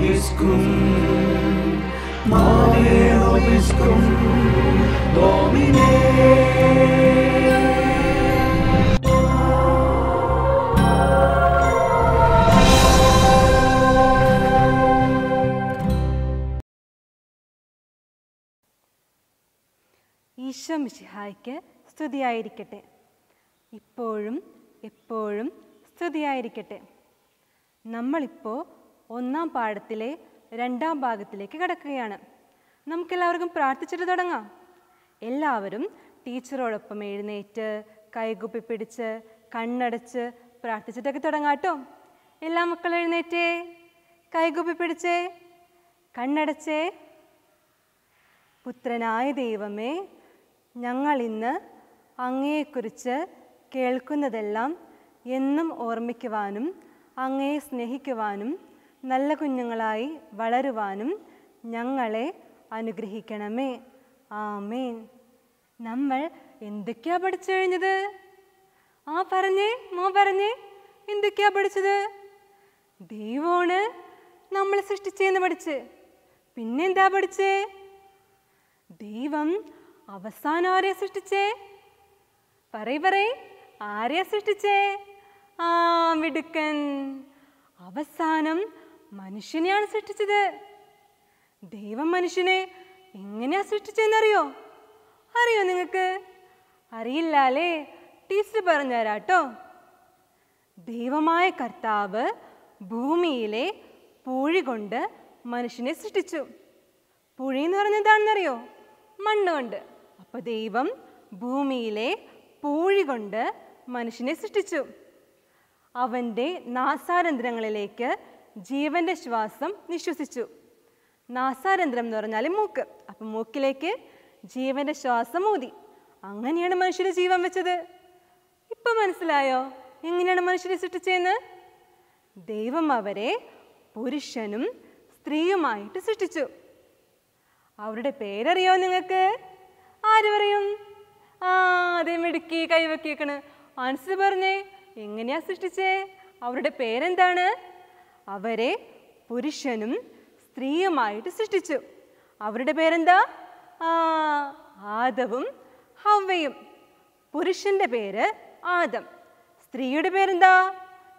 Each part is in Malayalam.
vobiscum Mare vobiscum Domine Isho മിശിഹായ്ക്ക് സ്തുതിയായിരിക്കട്ടെ ഇപ്പോഴും എപ്പോഴും സ്തുതിയായിരിക്കട്ടെ നമ്മളിപ്പോൾ ഒന്നാം പാഠത്തിലെ രണ്ടാം ഭാഗത്തിലേക്ക് കടക്കുകയാണ് നമുക്കെല്ലാവർക്കും പ്രാർത്ഥിച്ചിട്ട് തുടങ്ങാം എല്ലാവരും ടീച്ചറോടൊപ്പം എഴുന്നേറ്റ് കൈകുപ്പി പിടിച്ച് കണ്ണടച്ച് പ്രാർത്ഥിച്ചിട്ടൊക്കെ തുടങ്ങാട്ടോ എല്ലാ മക്കളും എഴുന്നേറ്റേ കൈകുപ്പി പിടിച്ചേ കണ്ണടച്ചേ പുത്രനായ ദൈവമേ ഞങ്ങൾ ഇന്ന് അങ്ങയെക്കുറിച്ച് കേൾക്കുന്നതെല്ലാം എന്നും ഓർമ്മിക്കുവാനും അങ്ങയെ സ്നേഹിക്കുവാനും നല്ല കുഞ്ഞുങ്ങളായി വളരുവാനും ഞങ്ങളെ അനുഗ്രഹിക്കണമേ ആമേൻ നമ്മൾ എന്തൊക്കെയാ പഠിച്ചു കഴിഞ്ഞത് ആ പറഞ്ഞേ മോ പറഞ്ഞേ എന്തൊക്കെയാ പഠിച്ചത് ദൈവമാണ് നമ്മൾ സൃഷ്ടിച്ചെന്ന് പഠിച്ച് പിന്നെന്താ പഠിച്ചേ ദൈവം അവസാനം ആരെയാ സൃഷ്ടിച്ചേ പറയ പറയ് ആരെയാ സൃഷ്ടിച്ചേ ആ മിടുക്കൻ അവസാനം മനുഷ്യനെയാണ് സൃഷ്ടിച്ചത് ദൈവം മനുഷ്യനെ എങ്ങനെയാ സൃഷ്ടിച്ചെന്നറിയോ അറിയോ നിങ്ങൾക്ക് അറിയില്ലാലേ ടീച്ചർ പറഞ്ഞുതരാട്ടോ ദൈവമായ കർത്താവ് ഭൂമിയിലെ പുഴി കൊണ്ട് മനുഷ്യനെ സൃഷ്ടിച്ചു പുഴി എന്ന് പറഞ്ഞതാണെന്നറിയോ മണ്ണ് കൊണ്ട് അപ്പോൾ ദൈവം ഭൂമിയിലെ പൂഴി കൊണ്ട് മനുഷ്യനെ സൃഷ്ടിച്ചു അവൻ്റെ നാസാരന്ധ്രങ്ങളിലേക്ക് ജീവന്റെ ശ്വാസം നിശ്വസിച്ചു നാസാരന്ധ്രം എന്ന് പറഞ്ഞാൽ മൂക്ക് അപ്പം മൂക്കിലേക്ക് ജീവന്റെ ശ്വാസം ഊതി അങ്ങനെയാണ് മനുഷ്യന് ജീവൻ വെച്ചത് ഇപ്പം മനസ്സിലായോ എങ്ങനെയാണ് മനുഷ്യനെ സൃഷ്ടിച്ചതെന്ന് ദൈവം അവരെ പുരുഷനും സ്ത്രീയുമായിട്ട് സൃഷ്ടിച്ചു അവരുടെ പേരറിയോ നിങ്ങൾക്ക് ആര് പറയും ആ അതേ മിടുക്കി കൈവക്കിയേക്കണ് ആൻസർ പറഞ്ഞേ എങ്ങനെയാ സൃഷ്ടിച്ചേ അവരുടെ പേരെന്താണ് അവരെ പുരുഷനും സ്ത്രീയുമായിട്ട് സൃഷ്ടിച്ചു അവരുടെ പേരെന്താ ആദവും ഹവയും പുരുഷന്റെ പേര് ആദം സ്ത്രീയുടെ പേരെന്താ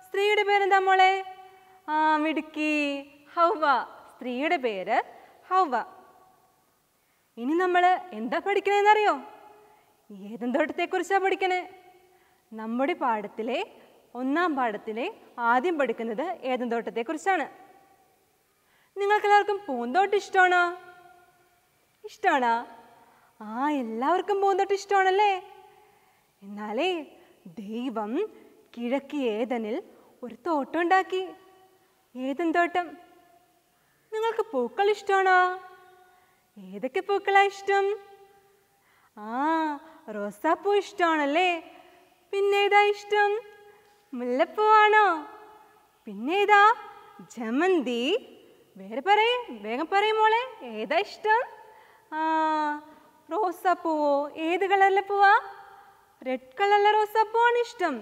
സ്ത്രീയുടെ പേരെന്താ മോളെ ആ മിടുക്കി ഹൗവ സ്ത്രീയുടെ പേര് ഹൗവ ഇനി നമ്മൾ എന്താ പഠിക്കണേന്നറിയോ ഏതെന്തോട്ടത്തെക്കുറിച്ചാണ് പഠിക്കണേ നമ്മുടെ പാഠത്തിലെ ഒന്നാം പാഠത്തിലെ ആദ്യം പഠിക്കുന്നത് ഏതന്തോട്ടത്തെക്കുറിച്ചാണ് നിങ്ങൾക്കെല്ലാവർക്കും പൂന്തോട്ടം ഇഷ്ടമാണോ ഇഷ്ടമാണോ ആ എല്ലാവർക്കും പൂന്തോട്ടം ഇഷ്ടമാണല്ലേ എന്നാലേ ദൈവം കിഴക്ക് ഏതനിൽ ഒരു തോട്ടം ഉണ്ടാക്കി ഏതും തോട്ടം നിങ്ങൾക്ക് പൂക്കൾ ഇഷ്ടമാണോ ഏതൊക്കെ പൂക്കളാണ് ഇഷ്ടം ആ റോസാപ്പൂ ഇഷ്ടമാണല്ലേ പിന്നെ ഏതാ ഇഷ്ടം മുല്ലപ്പൂവാണോ പിന്നെ ഇതാ ജമന്തി വേറെ പറയും വേഗം പറയും മോളെ ഏതാ ഇഷ്ടം ആ റോസാപ്പൂവോ ഏത് കളറിലെ പൂവാ റെഡ് കളറിലെ റോസാപ്പൂവാണ് ഇഷ്ടം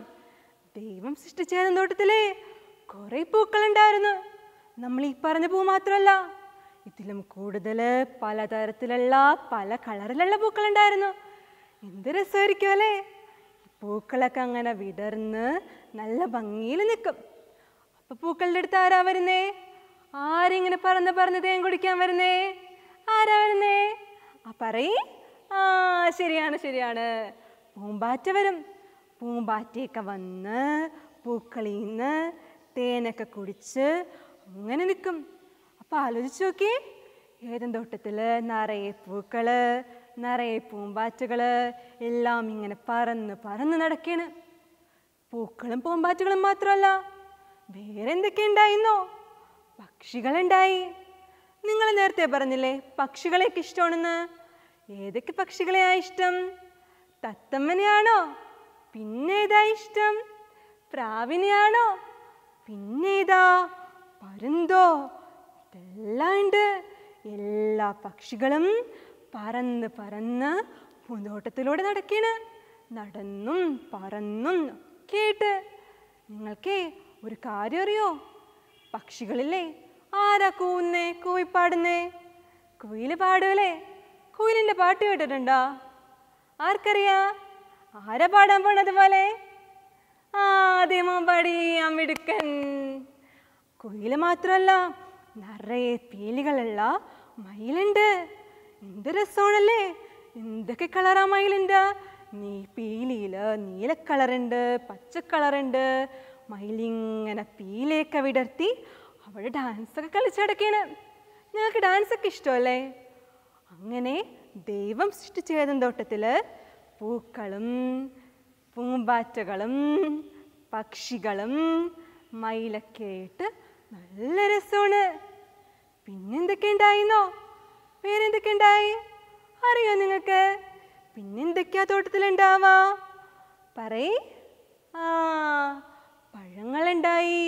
ദൈവം സൃഷ്ടിച്ചേരുന്ന തോട്ടത്തിലെ കുറേ പൂക്കളുണ്ടായിരുന്നു നമ്മൾ ഈ പറഞ്ഞ പൂ മാത്രമല്ല ഇതിലും കൂടുതൽ പലതരത്തിലുള്ള പല കളറിലുള്ള പൂക്കളുണ്ടായിരുന്നു എന്ത് രസമായിരിക്കും അല്ലേ പൂക്കളൊക്കെ അങ്ങനെ വിടർന്ന് നല്ല ഭംഗിയിൽ നിൽക്കും അപ്പൊ പൂക്കളുടെ അടുത്ത് ആരാ വരുന്നേ ആരിങ്ങനെ പറന്ന് പറന്ന് തേൻ കുടിക്കാൻ വരുന്നേ ആരാ വരുന്നേ ആ പറയും ആ ശരിയാണ് ശരിയാണ് പൂമ്പാറ്റ വരും പൂമ്പാറ്റയൊക്കെ വന്ന് പൂക്കളിൽ നിന്ന് തേനൊക്കെ കുടിച്ച് അങ്ങനെ നിൽക്കും അപ്പോൾ ആലോചിച്ച് നോക്കി ഏതെന്തോട്ടത്തിൽ നിറയെ പൂക്കൾ നിറയെ പൂമ്പാറ്റകൾ എല്ലാം ഇങ്ങനെ പറന്ന് പറന്ന് നടക്കുകയാണ് പൂക്കളും പൂമ്പാറ്റുകളും മാത്രമല്ല വേറെ എന്തൊക്കെ ഉണ്ടായിരുന്നോ പക്ഷികളുണ്ടായി നിങ്ങൾ നേരത്തെ പറഞ്ഞില്ലേ പക്ഷികളെയൊക്കെ ഇഷ്ടമാണെന്ന് ഏതൊക്കെ പക്ഷികളെയാ ഇഷ്ടം തത്തമ്മനെയാണോ പിന്നെ ഏതാ ഇഷ്ടം പ്രാവിനെയാണോ പിന്നെ ഏതാ പരുന്തോ ഇതെല്ലാം ഉണ്ട് എല്ലാ പക്ഷികളും പറന്ന് പറന്ന് പൂന്തോട്ടത്തിലൂടെ നടക്കണ് നടന്നും പറന്നും കേട്ട് നിങ്ങൾക്ക് നിങ്ങൾക്കേ ഒരു കാര്യം അറിയോ പക്ഷികളില്ലേ ആരാ കൂന്നേ കൂവി പാടുന്നേ കുയില് പാടൂലേ കുയിലിൻ്റെ പാട്ട് കേട്ടിട്ടുണ്ടോ ആർക്കറിയാ ആരാ പാടാൻ പോണത് പോലെ ആദ്യമോ പാടി മിടുക്കൻ കുയില് മാത്രമല്ല നിറയെ പീലികളുള്ള മയിലുണ്ട് എന്ത് രസമാണല്ലേ എന്തൊക്കെ കളറാ മയിലുണ്ട് നീ പീലിയിൽ നീല കളറുണ്ട് പച്ച കളറുണ്ട് മയിലിങ്ങനെ പീലയൊക്കെ വിടർത്തി അവൾ ഡാൻസൊക്കെ കളിച്ചടക്കാണ് ഞങ്ങൾക്ക് ഡാൻസൊക്കെ ഇഷ്ടമല്ലേ അങ്ങനെ ദൈവം സൃഷ്ടിച്ച ഏതെന്തോട്ടത്തിൽ പൂക്കളും പൂമ്പാറ്റകളും പക്ഷികളും മയിലൊക്കെ ആയിട്ട് നല്ല രസമാണ് പിന്നെന്തൊക്കെ ഉണ്ടായിന്നോ പേരെന്തൊക്കെ ഉണ്ടായി അറിയോ നിങ്ങൾക്ക് പിന്നെന്തൊക്കെയാ തോട്ടത്തിലുണ്ടാവാ പറയേ ആ പഴങ്ങളുണ്ടായി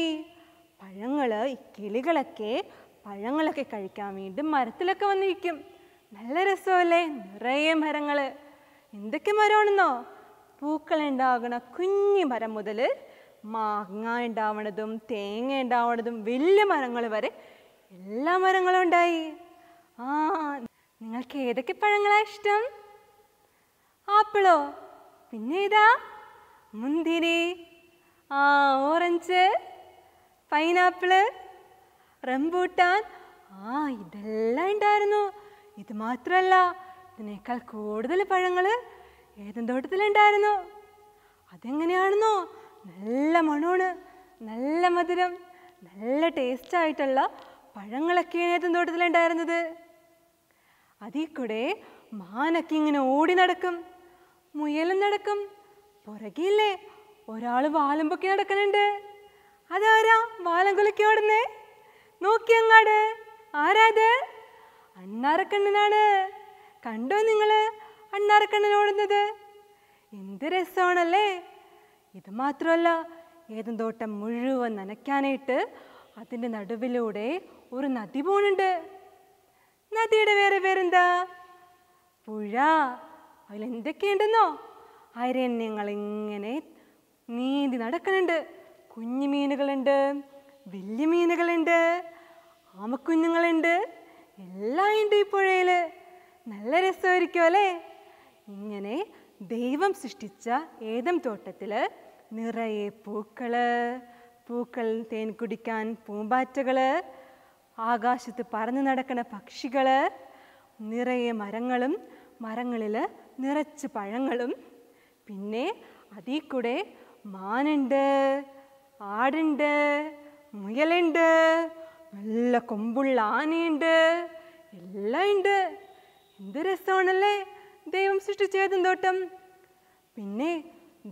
പഴങ്ങൾ ഈ കിളികളൊക്കെ പഴങ്ങളൊക്കെ കഴിക്കാൻ വേണ്ടി മരത്തിലൊക്കെ വന്നിരിക്കും നല്ല രസമല്ലേ നിറയെ മരങ്ങള് എന്തൊക്കെ മരമാണെന്നോ പൂക്കളുണ്ടാകുന്ന കുഞ്ഞു മരം മുതൽ മാങ്ങ ഉണ്ടാവണതും തേങ്ങ ഉണ്ടാവണതും വലിയ മരങ്ങൾ വരെ എല്ലാ മരങ്ങളും ഉണ്ടായി ആ നിങ്ങൾക്ക് ഏതൊക്കെ പഴങ്ങളാണ് ഇഷ്ടം ആപ്പിളോ പിന്നെ ഇതാ മുന്തിരി ആ ഓറഞ്ച് പൈനാപ്പിള് റംബൂട്ടാൻ ആ ഇതെല്ലാം ഉണ്ടായിരുന്നു ഇത് മാത്രമല്ല ഇതിനേക്കാൾ കൂടുതൽ പഴങ്ങൾ ഏതെന്തോട്ടത്തിലുണ്ടായിരുന്നു അതെങ്ങനെയാണെന്നോ നല്ല മണമാണ് നല്ല മധുരം നല്ല ടേസ്റ്റായിട്ടുള്ള പഴങ്ങളൊക്കെയാണ് ഏതെന്തോട്ടത്തിലുണ്ടായിരുന്നത് അതിൽ കൂടെ മാനൊക്കെ ഇങ്ങനെ ഓടി നടക്കും മുയലും നടക്കും പുറകില്ലേ ഒരാൾ വാലം പൊക്കി നടക്കുന്നുണ്ട് അതാരാ വാലം കുലുക്കി ഓടുന്നേ നോക്കി അങ്ങാട് ആരാത് അണ്ണാറക്കണ്ണനാണ് കണ്ടോ നിങ്ങൾ അണ്ണാറക്കണ്ണൻ ഓടുന്നത് എന്ത് രസമാണല്ലേ ഇത് മാത്രമല്ല തോട്ടം മുഴുവൻ നനയ്ക്കാനായിട്ട് അതിൻ്റെ നടുവിലൂടെ ഒരു നദി പോണുണ്ട് നദിയുടെ വേറെ പേരെന്താ പുഴ എന്തൊക്കെയുണ്ടെന്നോ അരണ്യങ്ങൾ ഇങ്ങനെ നീന്തി നടക്കുന്നുണ്ട് കുഞ്ഞു മീനുകളുണ്ട് വലിയ മീനുകളുണ്ട് ആമക്കുഞ്ഞുങ്ങളുണ്ട് എല്ലാം ഉണ്ട് ഈ പുഴയിൽ നല്ല രസമായിരിക്കും അല്ലേ ഇങ്ങനെ ദൈവം സൃഷ്ടിച്ച ഏതം തോട്ടത്തിൽ നിറയെ പൂക്കൾ പൂക്കൾ തേൻ കുടിക്കാൻ പൂമ്പാറ്റകൾ ആകാശത്ത് പറന്നു നടക്കുന്ന പക്ഷികൾ നിറയെ മരങ്ങളും മരങ്ങളിൽ നിറച്ച് പഴങ്ങളും പിന്നെ അതിൽ കൂടെ മാനുണ്ട് ആടുണ്ട് മുയലുണ്ട് നല്ല കൊമ്പുള്ള ആനയുണ്ട് എല്ലാം ഉണ്ട് എന്ത് രസമാണല്ലേ ദൈവം സൃഷ്ടിച്ചേതും തോട്ടം പിന്നെ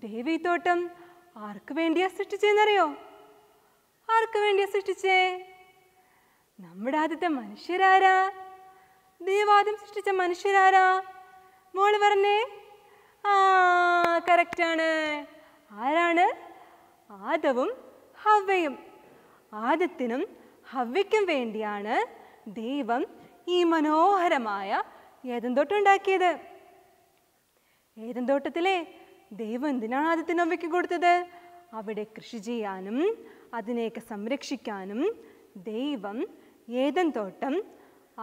ദേവി തോട്ടം ആർക്ക് വേണ്ടിയാ സൃഷ്ടിച്ചെന്നറിയോ ആർക്ക് വേണ്ടിയാ സൃഷ്ടിച്ചേ നമ്മുടെ ആദ്യത്തെ മനുഷ്യരാരാ ദൈവാദ്യം സൃഷ്ടിച്ച മനുഷ്യരാരാ മോള് പറഞ്ഞേ ആ കറക്റ്റാണ് ആരാണ് ആദവും ഹവ്വയും ആദത്തിനും ഹവ്വയ്ക്കും വേണ്ടിയാണ് ദൈവം ഈ മനോഹരമായ ഏതന്തോട്ടുണ്ടാക്കിയത് ഏതന്തോട്ടത്തിലെ ദൈവം എന്തിനാണ് ആദ്യത്തിന് അമ്മയ്ക്ക് കൊടുത്തത് അവിടെ കൃഷി ചെയ്യാനും അതിനെയൊക്കെ സംരക്ഷിക്കാനും ദൈവം ഏതൻ തോട്ടം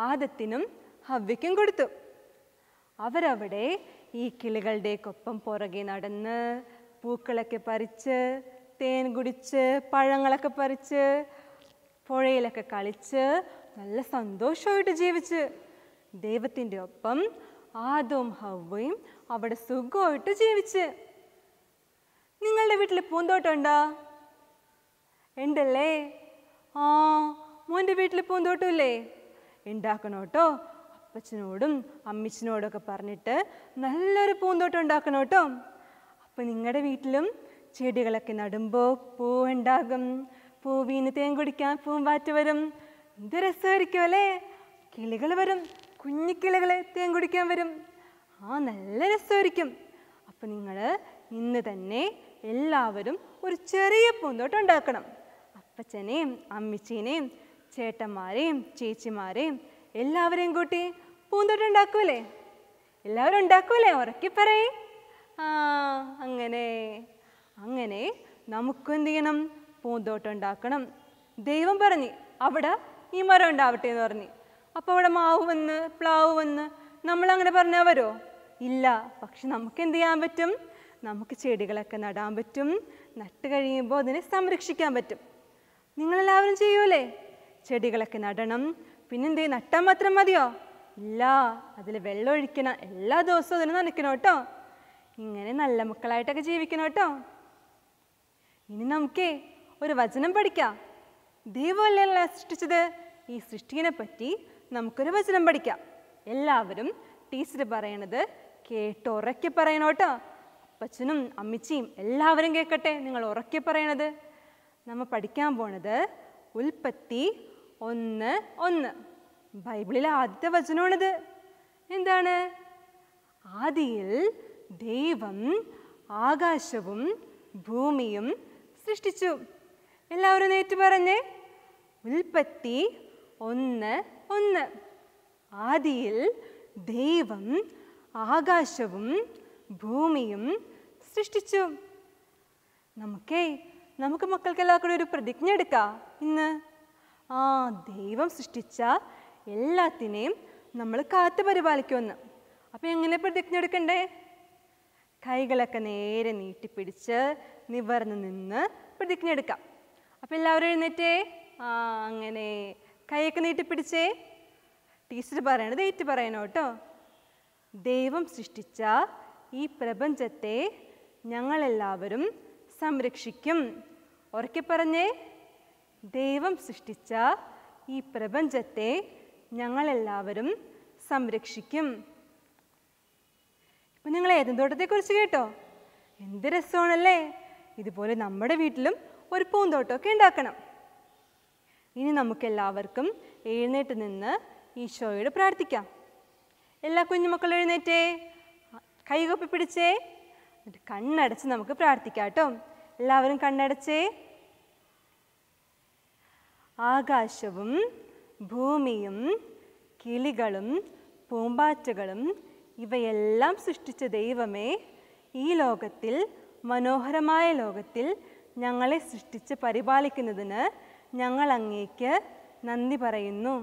ആദത്തിനും ഹവ്വയ്ക്കും കൊടുത്തു അവരവിടെ ഈ കിളികളുടെയൊക്കൊപ്പം പുറകെ നടന്ന് പൂക്കളൊക്കെ പറിച്ച് തേൻ കുടിച്ച് പഴങ്ങളൊക്കെ പറിച്ച് പുഴയിലൊക്കെ കളിച്ച് നല്ല സന്തോഷമായിട്ട് ജീവിച്ച് ദൈവത്തിൻ്റെ ഒപ്പം ആദവും ഹവയും അവിടെ സുഖമായിട്ട് ജീവിച്ച് നിങ്ങളുടെ വീട്ടിൽ ഉണ്ടോ ഉണ്ടല്ലേ ആ മോൻ്റെ വീട്ടിൽ പൂന്തോട്ടമില്ലേ ഉണ്ടാക്കണം കേട്ടോ അപ്പച്ചനോടും അമ്മച്ചനോടൊക്കെ പറഞ്ഞിട്ട് നല്ലൊരു പൂന്തോട്ടം ഉണ്ടാക്കണം കേട്ടോ അപ്പോൾ നിങ്ങളുടെ വീട്ടിലും ചെടികളൊക്കെ നടുമ്പോൾ പൂ വീണ് തേൻ കുടിക്കാൻ പൂമ്പാറ്റ വരും എന്ത് രസമായിരിക്കും അല്ലേ കിളികൾ വരും കുഞ്ഞു കിളികൾ തേൻ കുടിക്കാൻ വരും ആ നല്ല രസമായിരിക്കും അപ്പോൾ നിങ്ങൾ ഇന്ന് തന്നെ എല്ലാവരും ഒരു ചെറിയ പൂന്തോട്ടം ഉണ്ടാക്കണം അപ്പച്ചനെയും അമ്മച്ചീനെയും ചേട്ടന്മാരെയും ചേച്ചിമാരെയും എല്ലാവരെയും കൂട്ടി ഉണ്ടാക്കൂലേ എല്ലാവരും ഉണ്ടാക്കൂലേ ഉറക്കി പറയ അങ്ങനെ അങ്ങനെ നമുക്ക് എന്ത് ചെയ്യണം പൂന്തോട്ടം ഉണ്ടാക്കണം ദൈവം പറഞ്ഞ് അവിടെ ഈ മരം ഉണ്ടാവട്ടെ എന്ന് പറഞ്ഞ് അപ്പോൾ അവിടെ മാവ് വന്ന് പ്ലാവ് വന്ന് നമ്മളങ്ങനെ പറഞ്ഞാൽ വരുമോ ഇല്ല പക്ഷെ നമുക്ക് എന്ത് ചെയ്യാൻ പറ്റും നമുക്ക് ചെടികളൊക്കെ നടാൻ പറ്റും നട്ട് കഴിയുമ്പോൾ അതിനെ സംരക്ഷിക്കാൻ പറ്റും നിങ്ങളെല്ലാവരും ചെയ്യൂലേ ചെടികളൊക്കെ നടണം പിന്നെന്തേ നട്ടാൽ മാത്രം മതിയോ ഇല്ല അതിൽ വെള്ളം ഒഴിക്കണം എല്ലാ ദിവസവും അതിന് നനയ്ക്കണം കേട്ടോ ഇങ്ങനെ നല്ല മക്കളായിട്ടൊക്കെ ജീവിക്കണം കേട്ടോ ഇനി നമുക്കേ ഒരു വചനം പഠിക്കാം ദൈവമല്ല സൃഷ്ടിച്ചത് ഈ സൃഷ്ടിനെ പറ്റി നമുക്കൊരു വചനം പഠിക്കാം എല്ലാവരും ടീച്ചർ പറയണത് കേട്ട് ഉറക്കി പറയണം കേട്ടോ അപ്പച്ചനും അമ്മച്ചിയും എല്ലാവരും കേൾക്കട്ടെ നിങ്ങൾ ഉറക്കി പറയണത് നമ്മൾ പഠിക്കാൻ പോണത് ഉൽപ്പത്തി ഒന്ന് ഒന്ന് ബൈബിളിലെ ആദ്യത്തെ വചനമാണിത് എന്താണ് ആദിയിൽ ദൈവം ആകാശവും ഭൂമിയും സൃഷ്ടിച്ചു എല്ലാവരും നേറ്റു പറഞ്ഞേ ഉൽപ്പത്തി ഒന്ന് ഒന്ന് ആദിയിൽ ദൈവം ആകാശവും ഭൂമിയും സൃഷ്ടിച്ചു നമുക്കേ നമുക്ക് മക്കൾക്ക് എല്ലാവർക്കും ഒരു പ്രതിജ്ഞ എടുക്കാം ഇന്ന് ആ ദൈവം സൃഷ്ടിച്ച എല്ലാത്തിനെയും നമ്മൾ കാത്തു പരിപാലിക്കുമെന്ന് അപ്പം എങ്ങനെ പ്രതിജ്ഞ എടുക്കണ്ടേ കൈകളൊക്കെ നേരെ നീട്ടിപ്പിടിച്ച് നിവർന്ന് നിന്ന് പ്രതിജ്ഞ എടുക്കാം അപ്പം എല്ലാവരും എഴുന്നേറ്റേ ആ അങ്ങനെ കൈയൊക്കെ നീട്ടിപ്പിടിച്ചേ ടീച്ചർ പറയണത് ഏറ്റ് പറയണോ കേട്ടോ ദൈവം സൃഷ്ടിച്ച ഈ പ്രപഞ്ചത്തെ ഞങ്ങളെല്ലാവരും സംരക്ഷിക്കും ഉറക്കെ പറഞ്ഞേ ദൈവം സൃഷ്ടിച്ച ഈ പ്രപഞ്ചത്തെ ഞങ്ങളെല്ലാവരും സംരക്ഷിക്കും ഇപ്പം നിങ്ങൾ ഏതെന്തോട്ടത്തെക്കുറിച്ച് കേട്ടോ എന്ത് രസമാണല്ലേ ഇതുപോലെ നമ്മുടെ വീട്ടിലും ഒരു പൂന്തോട്ടമൊക്കെ ഉണ്ടാക്കണം ഇനി നമുക്കെല്ലാവർക്കും എഴുന്നേറ്റ് നിന്ന് ഈശോയോട് പ്രാർത്ഥിക്കാം എല്ലാ കുഞ്ഞുമക്കളും എഴുന്നേറ്റേ കൈകൊപ്പി പിടിച്ചേ എന്നിട്ട് കണ്ണടച്ച് നമുക്ക് പ്രാർത്ഥിക്കാം കേട്ടോ എല്ലാവരും കണ്ണടച്ചേ ആകാശവും ഭൂമിയും കിളികളും പൂമ്പാറ്റകളും ഇവയെല്ലാം സൃഷ്ടിച്ച ദൈവമേ ഈ ലോകത്തിൽ മനോഹരമായ ലോകത്തിൽ ഞങ്ങളെ സൃഷ്ടിച്ച് പരിപാലിക്കുന്നതിന് ഞങ്ങൾ അങ്ങേക്ക് നന്ദി പറയുന്നു